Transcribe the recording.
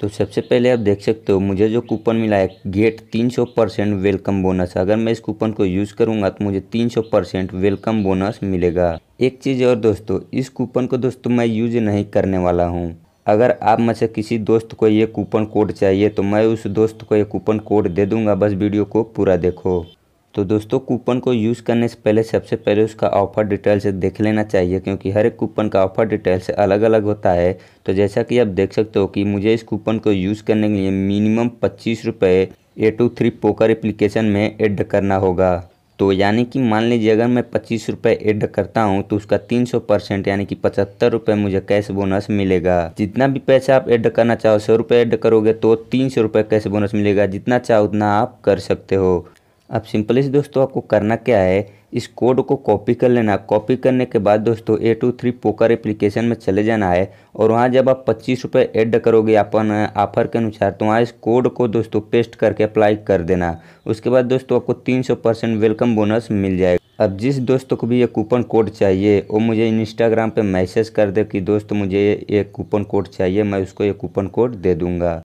तो सबसे पहले आप देख सकते हो मुझे जो कूपन मिला है गेट 300 परसेंट वेलकम बोनस अगर मैं इस कूपन को यूज़ करूंगा तो मुझे 300 परसेंट वेलकम बोनस मिलेगा एक चीज़ और दोस्तों इस कूपन को दोस्तों मैं यूज नहीं करने वाला हूँ अगर आप में से किसी दोस्त को ये कूपन कोड चाहिए तो मैं उस दोस्त को ये कूपन कोड दे दूंगा बस वीडियो को पूरा देखो तो दोस्तों कूपन को यूज़ करने से पहले सबसे पहले उसका ऑफ़र डिटेल से देख लेना चाहिए क्योंकि हर एक कूपन का ऑफ़र डिटेल से अलग अलग होता है तो जैसा कि आप देख सकते हो कि मुझे इस कूपन को यूज़ करने के लिए मिनिमम पच्चीस रुपये A two three poker application में एड करना होगा तो यानी कि मान लीजिए अगर मैं पच्चीस रुपये एड करता हूँ तो उसका तीन सौ परसेंट यानी कि पचहत्तर रुपये मुझे कैश बोनस मिलेगा जितना भी पैसा आप एड करना चाहो सौ रुपये एड करोगे तो तीन सौ रुपये कैश बोनस मिलेगा जितना चाहो उतना आप कर सकते हो अब सिंपली से दोस्तों आपको करना क्या है इस कोड को कॉपी कर लेना कॉपी करने के बाद दोस्तों A two three poker application में चले जाना है और वहाँ जब आप पच्चीस रुपये एड करोगे अपन ऑफर के अनुसार तो वहाँ इस कोड को दोस्तों पेस्ट करके अप्लाई कर देना उसके बाद दोस्तों आपको तीन सौ परसेंट वेलकम बोनस मिल जाएगा अब जिस दोस्तों को भी ये कूपन कोड चाहिए वो मुझे इंस्टाग्राम पे मैसेज कर दे कि दोस्त मुझे ये कूपन कोड चाहिए मैं उसको ये कूपन कोड दे दूंगा